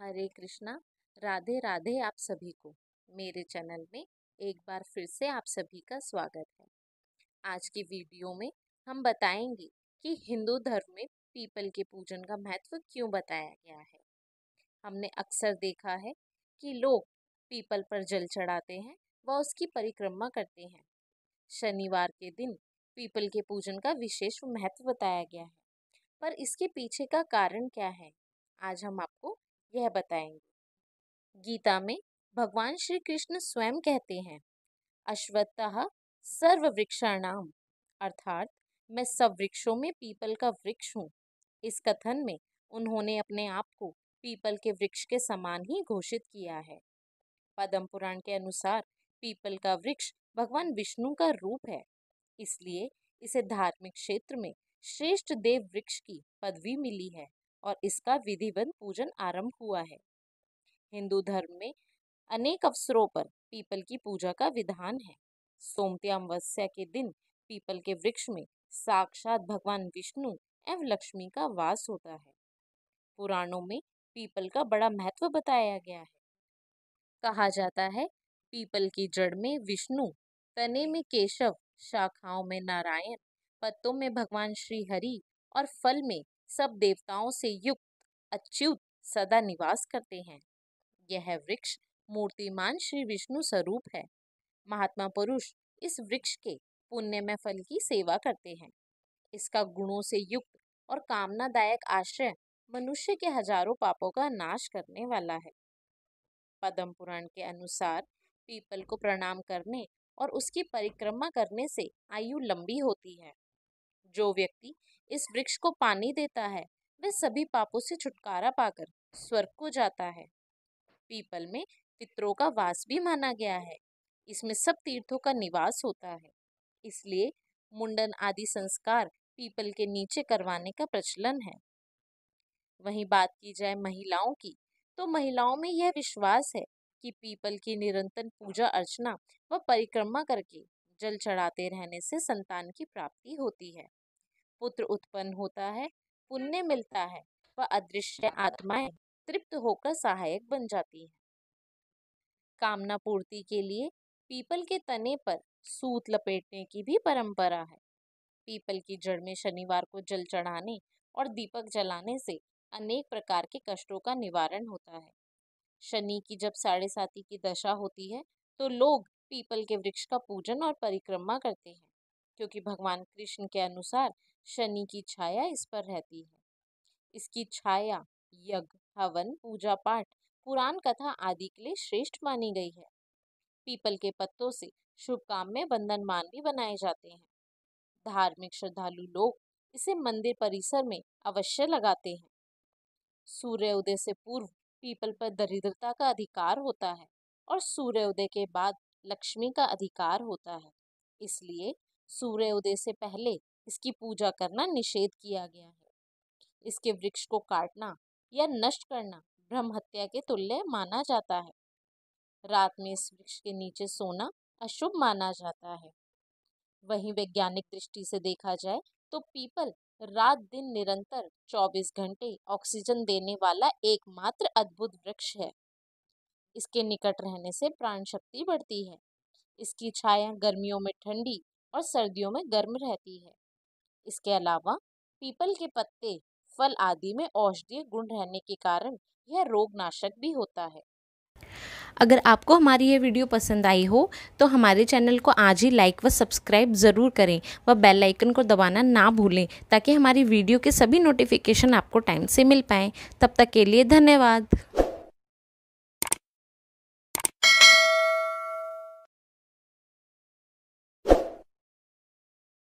हरे कृष्णा राधे राधे आप सभी को मेरे चैनल में एक बार फिर से आप सभी का स्वागत है आज की वीडियो में हम बताएंगे कि हिंदू धर्म में पीपल के पूजन का महत्व क्यों बताया गया है हमने अक्सर देखा है कि लोग पीपल पर जल चढ़ाते हैं व उसकी परिक्रमा करते हैं शनिवार के दिन पीपल के पूजन का विशेष महत्व बताया गया है पर इसके पीछे का कारण क्या है आज हम आपको यह बताएंगे गीता में भगवान श्री कृष्ण स्वयं कहते हैं अश्वत्थ वृक्षाणाम अर्थात मैं सब वृक्षों में पीपल का वृक्ष हूँ इस कथन में उन्होंने अपने आप को पीपल के वृक्ष के समान ही घोषित किया है पद्म पुराण के अनुसार पीपल का वृक्ष भगवान विष्णु का रूप है इसलिए इसे धार्मिक क्षेत्र में श्रेष्ठ देव वृक्ष की पदवी मिली है और इसका विधिवत पूजन आरंभ हुआ है हिंदू धर्म में अनेक अवसरों पर पीपल की पूजा का विधान है सोमती अमावस्या के दिन पीपल के वृक्ष में साक्षात भगवान विष्णु एवं लक्ष्मी का वास होता है पुराणों में पीपल का बड़ा महत्व बताया गया है कहा जाता है पीपल की जड़ में विष्णु तने में केशव शाखाओं में नारायण पत्तों में भगवान श्री हरि और फल में सब देवताओं से युक्त अच्युत सदा निवास करते हैं यह वृक्ष मूर्तिमान श्री विष्णु स्वरूप है महात्मा पुरुष इस वृक्ष के पुण्यमय फल की सेवा करते हैं इसका गुणों से युक्त और कामनादायक आश्रय मनुष्य के हजारों पापों का नाश करने वाला है पद्म पुराण के अनुसार पीपल को प्रणाम करने और उसकी परिक्रमा करने से आयु लंबी होती है जो व्यक्ति इस वृक्ष को पानी देता है वह सभी पापों से छुटकारा पाकर स्वर्ग को जाता है पीपल में पितरों का वास भी माना गया है इसमें सब तीर्थों का निवास होता है इसलिए मुंडन आदि संस्कार पीपल के नीचे करवाने का प्रचलन है वहीं बात की जाए महिलाओं की तो महिलाओं में यह विश्वास है कि पीपल की निरंतर पूजा अर्चना व परिक्रमा करके जल चढ़ाते रहने से संतान की प्राप्ति होती है पुत्र उत्पन्न होता है पुण्य अच्छा। मिलता है वह अदृश्य आत्माएं तृप्त होकर सहायक बन जाती हैं कामना पूर्ति के लिए पीपल के तने पर सूत लपेटने की भी परंपरा है पीपल की जड़ में शनिवार को जल चढ़ाने और दीपक जलाने से अनेक प्रकार के कष्टों का निवारण होता है शनि की जब साढ़े साती की दशा होती है तो लोग पीपल के वृक्ष का पूजन और परिक्रमा करते हैं क्योंकि भगवान कृष्ण के अनुसार शनि की छाया इस पर रहती है इसकी छाया यज्ञ हवन पूजा पाठ पुराण कथा आदि के लिए श्रेष्ठ मानी गई है पीपल के पत्तों से शुभ काम में बंधन मान भी बनाए जाते हैं धार्मिक श्रद्धालु लोग इसे मंदिर परिसर में अवश्य लगाते हैं सूर्योदय से पूर्व पीपल पर दरिद्रता का अधिकार होता है और सूर्योदय के बाद लक्ष्मी का अधिकार होता है इसलिए सूर्य उदय से पहले इसकी पूजा करना निषेध किया गया है इसके वृक्ष को काटना या नष्ट करना ब्रह्म हत्या के तुल्य माना जाता है रात में इस वृक्ष के नीचे सोना अशुभ माना जाता है वहीं वैज्ञानिक दृष्टि से देखा जाए तो पीपल रात दिन निरंतर 24 घंटे ऑक्सीजन देने वाला एकमात्र अद्भुत वृक्ष है इसके निकट रहने से प्राण शक्ति बढ़ती है इसकी छाया गर्मियों में ठंडी और सर्दियों में गर्म रहती है इसके अलावा पीपल के पत्ते फल आदि में औषधीय गुण रहने के कारण यह रोगनाशक भी होता है अगर आपको हमारी ये वीडियो पसंद आई हो तो हमारे चैनल को आज ही लाइक व सब्सक्राइब ज़रूर करें व बेल आइकन को दबाना ना भूलें ताकि हमारी वीडियो के सभी नोटिफिकेशन आपको टाइम से मिल पाएँ तब तक के लिए धन्यवाद